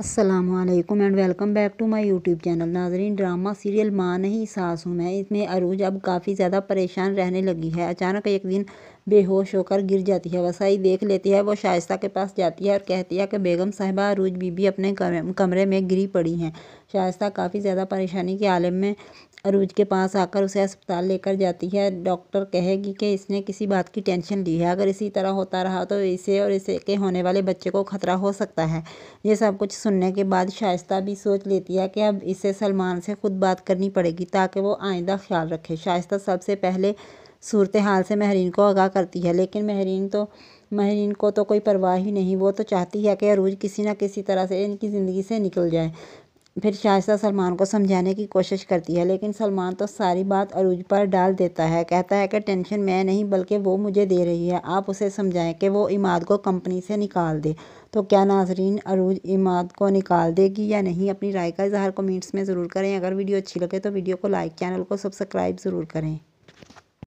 Aslam and welcome back to my YouTube channel नाजरीन drama serial माँ नहीं सास हूँ मैं इसमें अरूज अब काफ़ी ज़्यादा परेशान रहने लगी है अचानक एक दिन बेहोश होकर गिर जाती है वसाई देख लेती है वो शायस्ता के पास जाती है और कहती है कि बेगम साहिबा अरूज बीबी अपने कमरे में गिरी पड़ी हैं शायस्ता काफ़ी ज़्यादा परेशानी के आलम में अरूज के पास आकर उसे अस्पताल लेकर जाती है डॉक्टर कहेगी कि इसने किसी बात की टेंशन ली है अगर इसी तरह होता रहा तो इसे और इसे के होने वाले बच्चे को ख़तरा हो सकता है ये सब कुछ सुनने के बाद शाइस्ता भी सोच लेती है कि अब इसे सलमान से ख़ुद बात करनी पड़ेगी ताकि वो आइंदा ख्याल रखे शाइस्ता सबसे पहले सूरत हाल से महरीन को आगाह करती है लेकिन महरीन तो महरीन को तो कोई परवाह ही नहीं वो तो चाहती है कि अरूज किसी ना किसी तरह से इनकी ज़िंदगी से निकल जाए फिर शाइस्ता सलमान को समझाने की कोशिश करती है लेकिन सलमान तो सारी बात अरूज पर डाल देता है कहता है कि टेंशन मैं नहीं बल्कि वो मुझे दे रही है आप उसे समझाएं कि वो इमाद को कंपनी से निकाल दे तो क्या नाजरीन अरूज इमाद को निकाल देगी या नहीं अपनी राय का इजहार कमेंट्स में ज़रूर करें अगर वीडियो अच्छी लगे तो वीडियो को लाइक चैनल को सब्सक्राइब ज़रूर करें